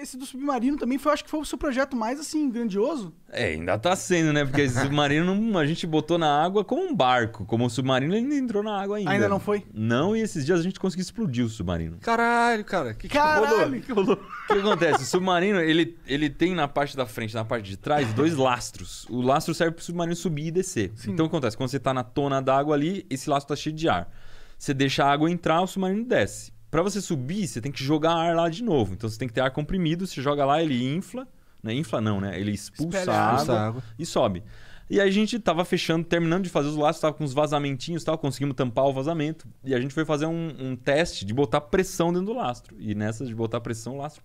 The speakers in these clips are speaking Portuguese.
esse do submarino também foi, acho que foi o seu projeto mais assim grandioso. É, ainda tá sendo, né? Porque esse submarino hum, a gente botou na água como um barco, como o um submarino ele entrou na água ainda. Ainda não foi? Não, e esses dias a gente conseguiu explodir o submarino. Caralho, cara. Que Caralho. que rolou? O que acontece? O submarino, ele, ele tem na parte da frente, na parte de trás, dois lastros. O lastro serve pro submarino subir e descer. Sim. Então o que acontece? Quando você tá na tona d'água ali, esse lastro tá cheio de ar. Você deixa a água entrar, o submarino desce para você subir, você tem que jogar ar lá de novo. Então você tem que ter ar comprimido, você joga lá, ele infla. Né? Infla não, né? Ele expulsa, a, água água e sobe. E aí a gente tava fechando, terminando de fazer os laços, tava com uns vazamentinhos tal, conseguimos tampar o vazamento. E a gente foi fazer um, um teste de botar pressão dentro do lastro. E nessa de botar pressão, o lastro.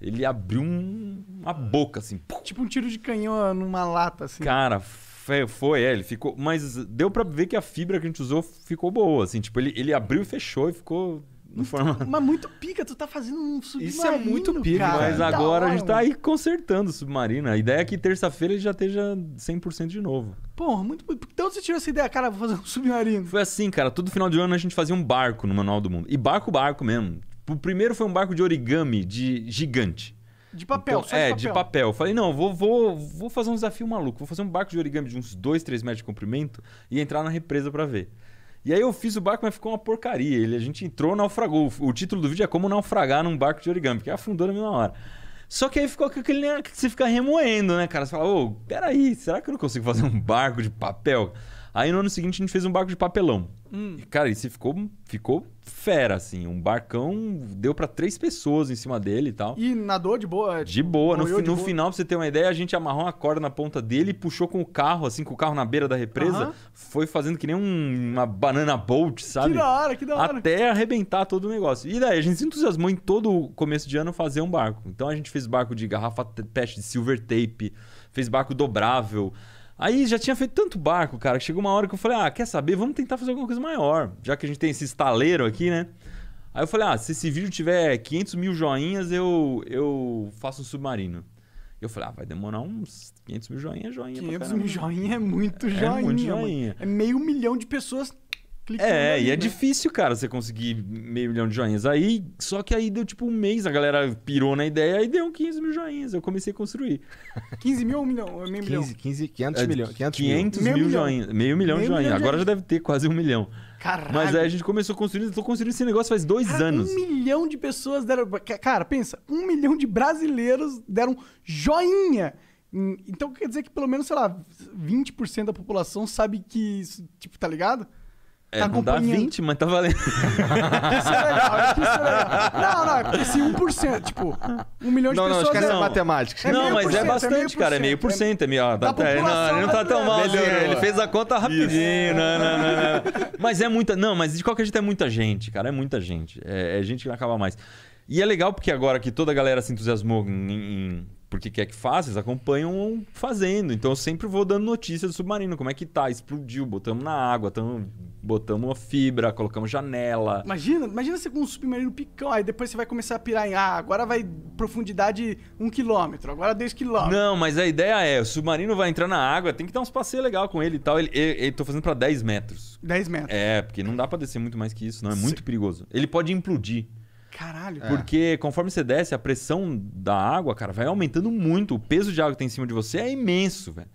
Ele abriu um, uma boca, assim. Tipo um tiro de canhão numa lata, assim. Cara, foi, foi, é, ele ficou. Mas deu para ver que a fibra que a gente usou ficou boa, assim. Tipo, ele, ele abriu e fechou e ficou no formato. Mas muito pica, tu tá fazendo um submarino. Isso é muito pica, cara. mas então, agora hora, a gente tá aí consertando o submarino. A ideia é que terça-feira ele já esteja 100% de novo. Porra, muito. Então você tirou essa ideia, cara, vou fazer um submarino. Foi assim, cara. Todo final de ano a gente fazia um barco no Manual do Mundo. E barco, barco mesmo. O primeiro foi um barco de origami, de gigante. De papel, então, É, de papel. de papel. Eu falei, não, vou, vou, vou fazer um desafio maluco. Vou fazer um barco de origami de uns 2, 3 metros de comprimento e entrar na represa para ver. E aí eu fiz o barco, mas ficou uma porcaria. Ele, a gente entrou, naufragou. O título do vídeo é como naufragar num barco de origami, porque afundou na mesma hora. Só que aí ficou aquele que você fica remoendo, né, cara? Você fala, ô, peraí, será que eu não consigo fazer um barco de papel? Aí no ano seguinte a gente fez um barco de papelão. Hum. E, cara, isso ficou, ficou fera, assim. Um barcão deu para três pessoas em cima dele e tal. E nadou de boa? Tipo, de boa. No, no boa. final, pra você ter uma ideia, a gente amarrou uma corda na ponta dele e puxou com o carro, assim, com o carro na beira da represa. Foi fazendo que nem um, uma banana boat, sabe? Que da hora, que da hora. Até arrebentar todo o negócio. E daí, a gente se entusiasmou em todo o começo de ano fazer um barco. Então a gente fez barco de garrafa peste de silver tape, fez barco dobrável. Aí já tinha feito tanto barco, cara, que chegou uma hora que eu falei, ah, quer saber? Vamos tentar fazer alguma coisa maior, já que a gente tem esse estaleiro aqui, né? Aí eu falei, ah, se esse vídeo tiver 500 mil joinhas, eu, eu faço um submarino. Eu falei, ah, vai demorar uns 500 mil joinhas, joinha 500 mil joinhas é, é muito joinha. É muito joinha. É meio milhão de pessoas clicando. É, ali, e é difícil, cara, você conseguir meio milhão de joinhas. Aí, só que aí deu tipo um mês, a galera pirou na ideia e deu 15 mil joinhas. Eu comecei a construir. 15 mil ou um milhão? Meio 15, milhão? 15, 500 é, milhões. 500 500 mil, mil joinhas. Meio milhão meio de joinhas. Agora já deve ter quase um milhão. Caralho. Mas aí a gente começou construindo eu estou construindo esse negócio faz dois cara, anos. Um milhão de pessoas deram. Cara, pensa, um milhão de brasileiros deram joinha. Então quer dizer que pelo menos, sei lá, 20% da população sabe que isso, tipo, tá ligado? É, tá não dá 20, mas tá valendo. isso é legal, acho que isso é legal. Não, não, é porque se 1%, tipo, um milhão de não, pessoas... Não, esquece é... a matemática. É não, mas é, é bastante, cara, é meio por é cento. É meio, ó, tá, até, não, ele não tá tão mal. Ele, ele fez a conta rapidinho, não, não, não, Mas é muita... Não, mas de qualquer jeito é muita gente, cara, é muita gente. É, é gente que não acaba mais. E é legal porque agora que toda a galera se entusiasmou em, em porque quer que faça, eles acompanham fazendo. Então eu sempre vou dando notícia do submarino, como é que tá, explodiu, botamos na água, estamos Botamos uma fibra, colocamos janela. Imagina, imagina você com um submarino picão, aí depois você vai começar a pirar em ah, agora vai profundidade um quilômetro, agora dois quilômetros. Não, mas a ideia é, o submarino vai entrar na água, tem que dar uns passeios legal com ele e tal. Ele, ele, ele tô fazendo para 10 metros. 10 metros. É, porque não dá para descer muito mais que isso, não. É muito perigoso. Ele pode implodir. Caralho. Porque é. conforme você desce, a pressão da água, cara, vai aumentando muito. O peso de água que tem em cima de você é imenso, velho.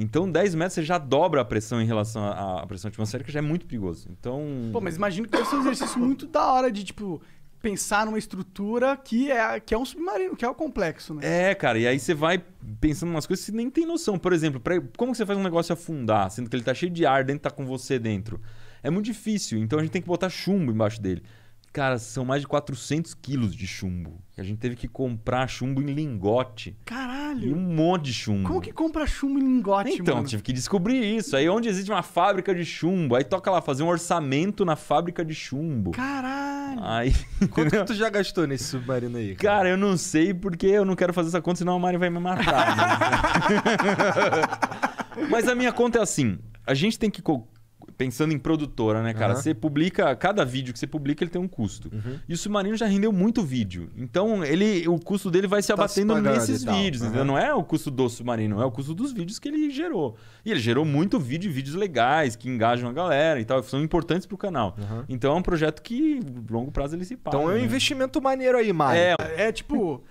Então, 10 metros você já dobra a pressão em relação à pressão atmosférica, já é muito perigoso. Então. Pô, mas imagino que deve ser um exercício muito da hora de, tipo, pensar numa estrutura que é, que é um submarino, que é o um complexo, né? É, cara, e aí você vai pensando umas coisas que você nem tem noção. Por exemplo, pra, como você faz um negócio afundar, sendo que ele tá cheio de ar dentro, tá com você dentro? É muito difícil, então a gente tem que botar chumbo embaixo dele cara, são mais de 400 quilos de chumbo. A gente teve que comprar chumbo em lingote. Caralho! E um monte de chumbo. Como que compra chumbo em lingote, Então, mano? tive que descobrir isso. Aí onde existe uma fábrica de chumbo, aí toca lá fazer um orçamento na fábrica de chumbo. Caralho! Aí... Quanto que tu já gastou nesse submarino aí? Cara? cara? eu não sei porque eu não quero fazer essa conta, senão a Mari vai me matar. Mas, né? mas a minha conta é assim, a gente tem que pensando em produtora, né, cara? Uhum. Você publica, cada vídeo que você publica, ele tem um custo. Uhum. E o Submarino já rendeu muito vídeo. Então, ele, o custo dele vai se tá abatendo se nesses vídeos, uhum. Não é o custo do Submarino, é o custo dos vídeos que ele gerou. E ele gerou muito vídeo, vídeos legais, que engajam a galera e tal, são importantes pro canal. Então, é um projeto que, longo prazo, ele se paga. Então, é um né? investimento maneiro aí, Mário. É, é tipo...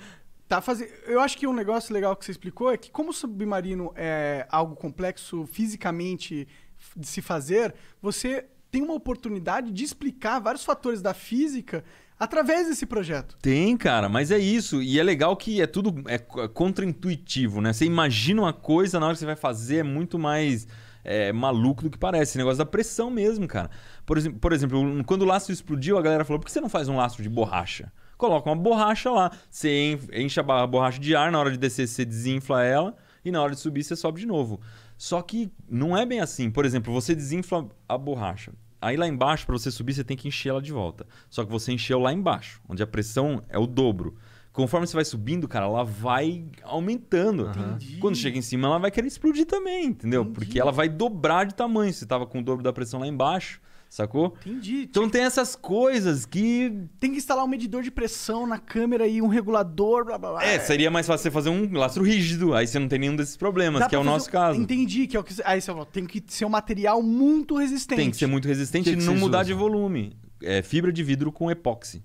Tá fazendo. Eu acho que um negócio legal que você explicou é que como o submarino é algo complexo fisicamente de se fazer, você tem uma oportunidade de explicar vários fatores da física através desse projeto. Tem, cara, mas é isso. E é legal que é tudo é, é contra-intuitivo, né? Você imagina uma coisa, na hora que você vai fazer, é muito mais é, maluco do que parece. Esse negócio da pressão mesmo, cara. Por, por exemplo, quando o laço explodiu, a galera falou: por que você não faz um laço de borracha? Coloca uma borracha lá. Você enche a borracha de ar, na hora de descer, você desinfla ela, e na hora de subir, você sobe de novo. Só que não é bem assim. Por exemplo, você desinfla a borracha. Aí lá embaixo, para você subir, você tem que encher ela de volta. Só que você encheu lá embaixo, onde a pressão é o dobro. Conforme você vai subindo, cara, ela vai aumentando. Entendi. Quando chega em cima, ela vai querer explodir também, entendeu? Entendi. Porque ela vai dobrar de tamanho. Você estava com o dobro da pressão lá embaixo, Sacou? Entendi. Então tipo tem essas coisas que. Tem que instalar um medidor de pressão na câmera e um regulador, blá blá blá. É, seria mais fácil você fazer um lastro rígido, aí você não tem nenhum desses problemas, Dá que é o nosso caso. Entendi, que é o que. Aí você falou, tem que ser um material muito resistente. Tem que ser muito resistente que e que não mudar de volume. É fibra de vidro com epóxi.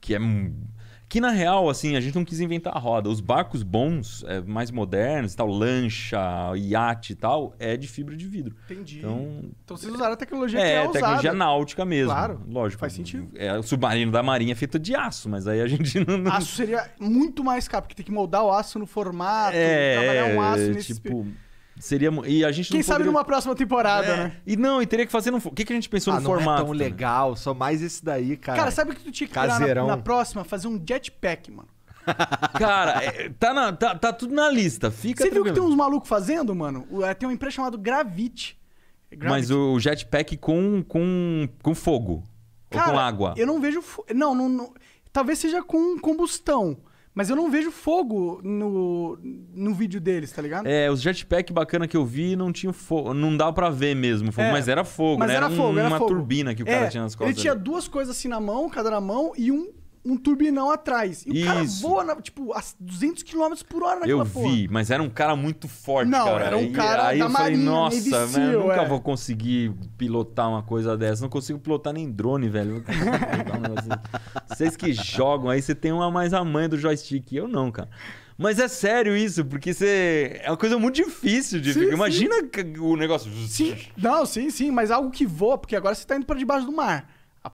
Que é que na real, assim, a gente não quis inventar a roda. Os barcos bons, é, mais modernos, tal, lancha, iate e tal, é de fibra de vidro. Entendi. Então, então vocês usaram a tecnologia é, que é usada. É, tecnologia náutica mesmo. Claro. Lógico. Faz sentido. É, o submarino da marinha é feito de aço, mas aí a gente não... Aço seria muito mais caro, porque tem que moldar o aço no formato, é, trabalhar um aço nesse... Tipo... Seria. E a gente Quem sabe poderia... numa próxima temporada, é. né? E não, e teria que fazer no. O que, que a gente pensou ah, no não formato? É tão legal, só mais esse daí, cara. Cara, sabe o que tu tinha que Caseirão. Na, na, próxima? Fazer um jetpack, mano. Cara, é, tá, na, tá, tá, tudo na lista. Fica. Você viu que tem uns malucos fazendo, mano? É, tem uma empresa chamada Gravity. Mas o jetpack com, com, com fogo. Cara, ou com água. Eu não vejo. Fo... Não, não, não. Talvez seja com combustão. Mas eu não vejo fogo no, no vídeo deles, tá ligado? É, os jetpack bacana que eu vi não tinha fogo. Não dá para ver mesmo fogo, é, mas era fogo, mas né? Era, era fogo, um, era uma fogo. turbina que o cara é, tinha nas costas. Ele tinha ali. duas coisas assim na mão, cada na mão, e um um turbinão atrás. E Isso. o cara voa, na, tipo, a 200 km por hora naquela Eu porra. vi, mas era um cara muito forte, não, cara. era um cara aí da eu marinha, falei, nossa, eu nunca é. vou conseguir pilotar uma coisa dessa. Não consigo pilotar nem drone, velho. Um Vocês que jogam aí, você tem uma mais a mãe do joystick. Eu não, cara. Mas é sério isso, porque você. É uma coisa muito difícil de sim, Imagina sim. o negócio. Sim. Não, sim, sim, mas algo que voa, porque agora você tá indo para debaixo do mar.